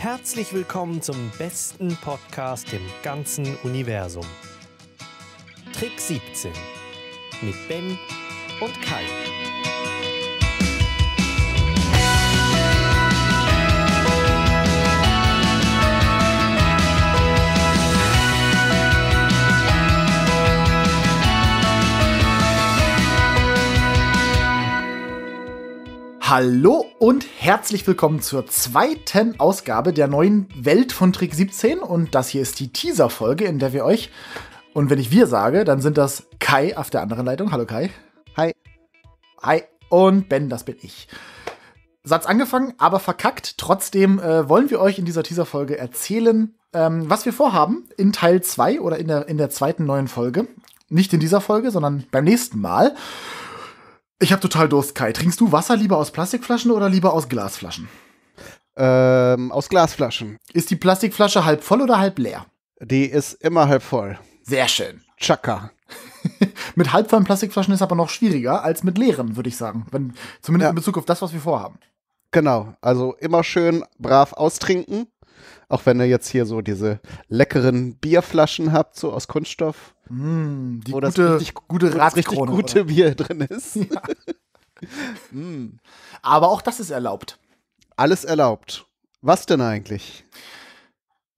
Herzlich willkommen zum besten Podcast im ganzen Universum. Trick 17 mit Ben und Kai. Hallo und herzlich willkommen zur zweiten Ausgabe der neuen Welt von Trick 17. Und das hier ist die Teaser-Folge, in der wir euch, und wenn ich wir sage, dann sind das Kai auf der anderen Leitung. Hallo Kai. Hi. Hi. Und Ben, das bin ich. Satz angefangen, aber verkackt. Trotzdem äh, wollen wir euch in dieser Teaser-Folge erzählen, ähm, was wir vorhaben in Teil 2 oder in der, in der zweiten neuen Folge. Nicht in dieser Folge, sondern beim nächsten Mal. Ich habe total Durst, Kai. Trinkst du Wasser lieber aus Plastikflaschen oder lieber aus Glasflaschen? Ähm, aus Glasflaschen. Ist die Plastikflasche halb voll oder halb leer? Die ist immer halb voll. Sehr schön. Chaka. mit halb vollen Plastikflaschen ist aber noch schwieriger als mit leeren, würde ich sagen. Wenn, zumindest ja. in Bezug auf das, was wir vorhaben. Genau, also immer schön brav austrinken. Auch wenn ihr jetzt hier so diese leckeren Bierflaschen habt, so aus Kunststoff. Mm, die wo gute, das richtig, gute das richtig gute oder? Bier drin ist. Ja. mm. Aber auch das ist erlaubt. Alles erlaubt. Was denn eigentlich?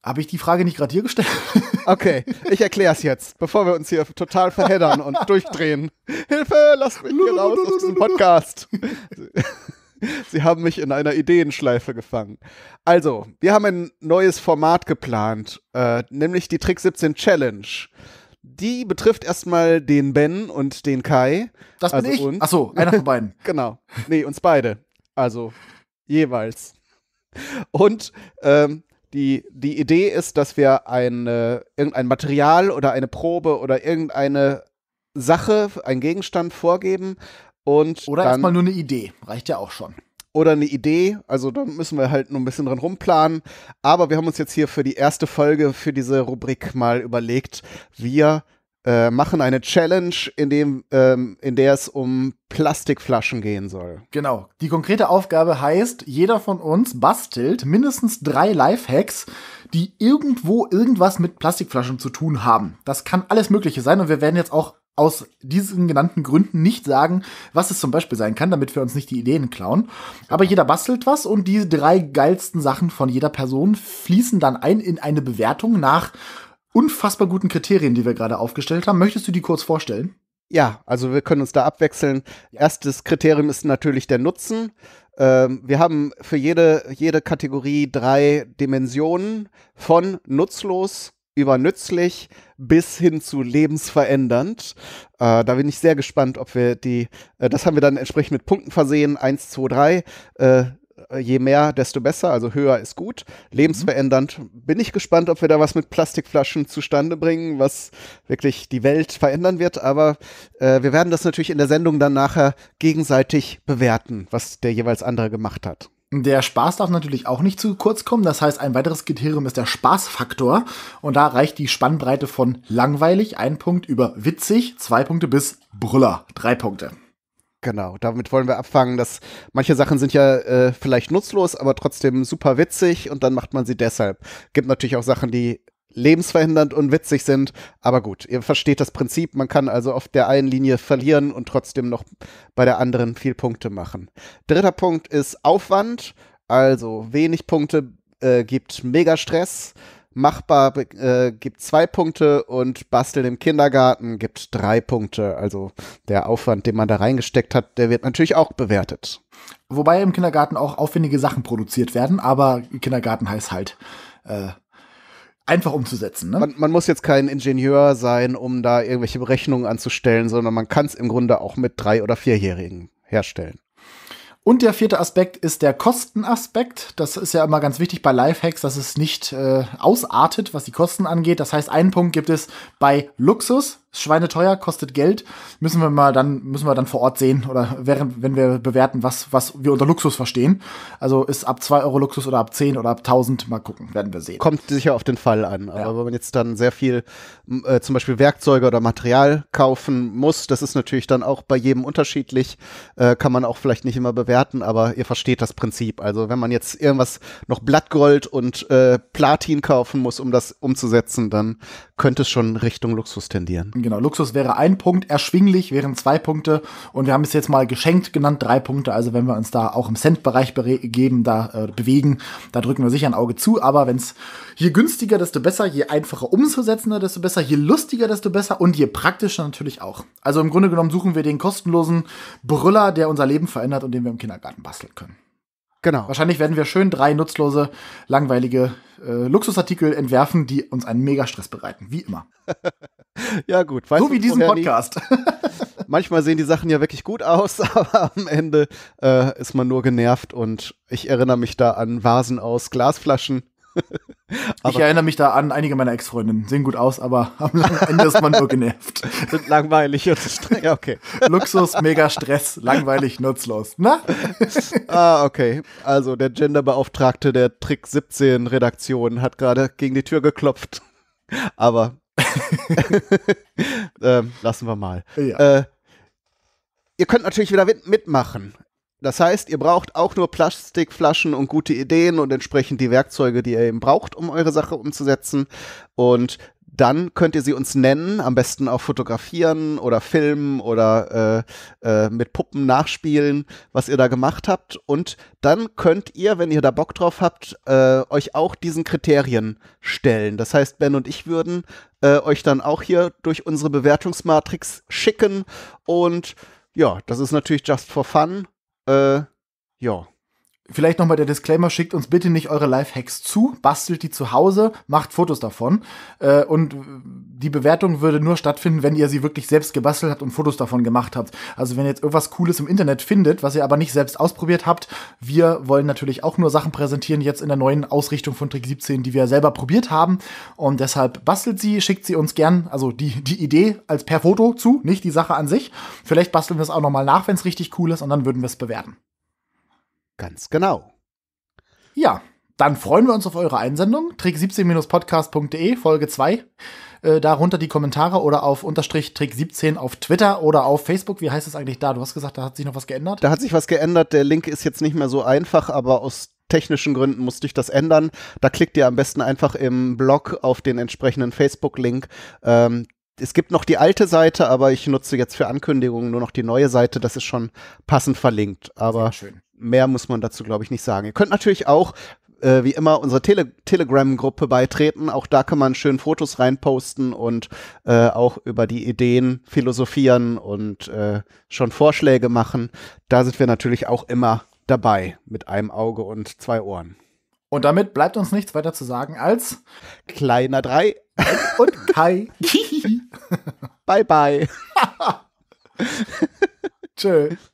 Habe ich die Frage nicht gerade hier gestellt? okay, ich erkläre es jetzt, bevor wir uns hier total verheddern und durchdrehen. Hilfe, lasst mich hier raus aus diesem Podcast. Sie haben mich in einer Ideenschleife gefangen. Also, wir haben ein neues Format geplant, äh, nämlich die Trick 17 Challenge. Die betrifft erstmal den Ben und den Kai. Das also bin ich. Achso, einer von beiden. genau. Nee, uns beide. Also jeweils. Und ähm, die, die Idee ist, dass wir eine, irgendein Material oder eine Probe oder irgendeine Sache, einen Gegenstand vorgeben und. Oder erstmal nur eine Idee. Reicht ja auch schon oder eine Idee. Also da müssen wir halt nur ein bisschen dran rumplanen. Aber wir haben uns jetzt hier für die erste Folge, für diese Rubrik mal überlegt, wir äh, machen eine Challenge, in, dem, ähm, in der es um Plastikflaschen gehen soll. Genau. Die konkrete Aufgabe heißt, jeder von uns bastelt mindestens drei Lifehacks, die irgendwo irgendwas mit Plastikflaschen zu tun haben. Das kann alles Mögliche sein und wir werden jetzt auch aus diesen genannten Gründen nicht sagen, was es zum Beispiel sein kann, damit wir uns nicht die Ideen klauen. Aber jeder bastelt was und die drei geilsten Sachen von jeder Person fließen dann ein in eine Bewertung nach unfassbar guten Kriterien, die wir gerade aufgestellt haben. Möchtest du die kurz vorstellen? Ja, also wir können uns da abwechseln. Erstes Kriterium ist natürlich der Nutzen. Ähm, wir haben für jede, jede Kategorie drei Dimensionen von nutzlos, über nützlich bis hin zu lebensverändernd. Äh, da bin ich sehr gespannt, ob wir die, äh, das haben wir dann entsprechend mit Punkten versehen, 1, 2, 3. Äh, je mehr, desto besser, also höher ist gut. Lebensverändernd bin ich gespannt, ob wir da was mit Plastikflaschen zustande bringen, was wirklich die Welt verändern wird. Aber äh, wir werden das natürlich in der Sendung dann nachher gegenseitig bewerten, was der jeweils andere gemacht hat. Der Spaß darf natürlich auch nicht zu kurz kommen. Das heißt, ein weiteres Kriterium ist der Spaßfaktor. Und da reicht die Spannbreite von langweilig, ein Punkt, über witzig, zwei Punkte bis Brüller, drei Punkte. Genau, damit wollen wir abfangen, dass manche Sachen sind ja äh, vielleicht nutzlos, aber trotzdem super witzig und dann macht man sie deshalb. Gibt natürlich auch Sachen, die lebensverhindernd und witzig sind. Aber gut, ihr versteht das Prinzip. Man kann also auf der einen Linie verlieren und trotzdem noch bei der anderen viel Punkte machen. Dritter Punkt ist Aufwand. Also wenig Punkte äh, gibt mega Stress. Machbar äh, gibt zwei Punkte und Basteln im Kindergarten gibt drei Punkte. Also der Aufwand, den man da reingesteckt hat, der wird natürlich auch bewertet. Wobei im Kindergarten auch aufwendige Sachen produziert werden, aber Kindergarten heißt halt äh, einfach umzusetzen. Ne? Man, man, muss jetzt kein Ingenieur sein, um da irgendwelche Berechnungen anzustellen, sondern man kann es im Grunde auch mit drei- oder vierjährigen herstellen. Und der vierte Aspekt ist der Kostenaspekt. Das ist ja immer ganz wichtig bei Lifehacks, dass es nicht äh, ausartet, was die Kosten angeht. Das heißt, einen Punkt gibt es bei Luxus, schweineteuer, kostet Geld, müssen wir mal dann, müssen wir dann vor Ort sehen oder während, wenn wir bewerten, was, was wir unter Luxus verstehen. Also ist ab 2 Euro Luxus oder ab 10 oder ab 1000, mal gucken, werden wir sehen. Kommt sicher auf den Fall an. Ja. Aber wenn man jetzt dann sehr viel äh, zum Beispiel Werkzeuge oder Material kaufen muss, das ist natürlich dann auch bei jedem unterschiedlich, äh, kann man auch vielleicht nicht immer bewerten, aber ihr versteht das Prinzip. Also wenn man jetzt irgendwas noch Blattgold und äh, Platin kaufen muss, um das umzusetzen, dann könnte es schon Richtung Luxus tendieren genau. Luxus wäre ein Punkt, erschwinglich wären zwei Punkte und wir haben es jetzt mal geschenkt genannt, drei Punkte. Also wenn wir uns da auch im Cent-Bereich geben, da äh, bewegen, da drücken wir sicher ein Auge zu. Aber wenn es je günstiger, desto besser, je einfacher umzusetzen, desto besser, je lustiger, desto besser und je praktischer natürlich auch. Also im Grunde genommen suchen wir den kostenlosen Brüller, der unser Leben verändert und den wir im Kindergarten basteln können. Genau. Wahrscheinlich werden wir schön drei nutzlose, langweilige äh, Luxusartikel entwerfen, die uns einen Megastress bereiten, wie immer. ja, gut. Weißt so wie diesen Podcast. manchmal sehen die Sachen ja wirklich gut aus, aber am Ende äh, ist man nur genervt und ich erinnere mich da an Vasen aus Glasflaschen, ich erinnere mich da an einige meiner Ex-Freundinnen. Sehen gut aus, aber am langen Ende ist man nur genervt. Sind langweilig und streng, okay. Luxus, mega Stress, langweilig, nutzlos. Na? Ne? ah, okay. Also der Genderbeauftragte der Trick 17 Redaktion hat gerade gegen die Tür geklopft. Aber ähm, lassen wir mal. Ja. Äh, ihr könnt natürlich wieder mitmachen. Das heißt, ihr braucht auch nur Plastikflaschen und gute Ideen und entsprechend die Werkzeuge, die ihr eben braucht, um eure Sache umzusetzen. Und dann könnt ihr sie uns nennen, am besten auch fotografieren oder filmen oder äh, äh, mit Puppen nachspielen, was ihr da gemacht habt. Und dann könnt ihr, wenn ihr da Bock drauf habt, äh, euch auch diesen Kriterien stellen. Das heißt, Ben und ich würden äh, euch dann auch hier durch unsere Bewertungsmatrix schicken. Und ja, das ist natürlich just for fun. Äh, ja. Vielleicht nochmal der Disclaimer, schickt uns bitte nicht eure Lifehacks zu, bastelt die zu Hause, macht Fotos davon. Äh, und die Bewertung würde nur stattfinden, wenn ihr sie wirklich selbst gebastelt habt und Fotos davon gemacht habt. Also wenn ihr jetzt irgendwas Cooles im Internet findet, was ihr aber nicht selbst ausprobiert habt, wir wollen natürlich auch nur Sachen präsentieren, jetzt in der neuen Ausrichtung von Trick 17, die wir selber probiert haben. Und deshalb bastelt sie, schickt sie uns gern, also die, die Idee als per Foto zu, nicht die Sache an sich. Vielleicht basteln wir es auch nochmal nach, wenn es richtig cool ist, und dann würden wir es bewerten. Ganz genau. Ja, dann freuen wir uns auf eure Einsendung. Trick17-podcast.de, Folge 2. Äh, darunter die Kommentare oder auf unterstrich Trick17 auf Twitter oder auf Facebook. Wie heißt es eigentlich da? Du hast gesagt, da hat sich noch was geändert. Da hat sich was geändert. Der Link ist jetzt nicht mehr so einfach, aber aus technischen Gründen musste ich das ändern. Da klickt ihr am besten einfach im Blog auf den entsprechenden Facebook-Link. Ähm, es gibt noch die alte Seite, aber ich nutze jetzt für Ankündigungen nur noch die neue Seite. Das ist schon passend verlinkt. Aber mehr muss man dazu, glaube ich, nicht sagen. Ihr könnt natürlich auch, äh, wie immer, unsere Tele Telegram-Gruppe beitreten. Auch da kann man schön Fotos reinposten und äh, auch über die Ideen philosophieren und äh, schon Vorschläge machen. Da sind wir natürlich auch immer dabei mit einem Auge und zwei Ohren. Und damit bleibt uns nichts weiter zu sagen als kleiner drei und Kai. bye bye. Tschüss.